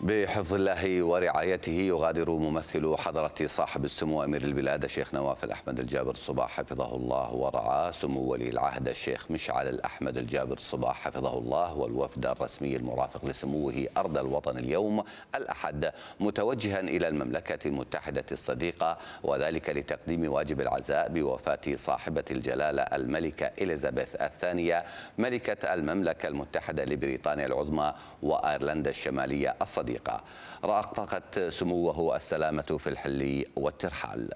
بحفظ الله ورعايته يغادر ممثل حضرة صاحب السمو أمير البلاد الشيخ نواف الأحمد الجابر الصباح حفظه الله ورعاه سمو ولي العهد الشيخ مشعل الأحمد الجابر الصباح حفظه الله والوفد الرسمي المرافق لسموه أرض الوطن اليوم الأحد متوجها إلى المملكة المتحدة الصديقة وذلك لتقديم واجب العزاء بوفاة صاحبة الجلالة الملكة إليزابيث الثانية ملكة المملكة المتحدة لبريطانيا العظمى وأيرلندا الشمالية الصديقة الصديقة رافقت سموه السلامة في الحلي والترحال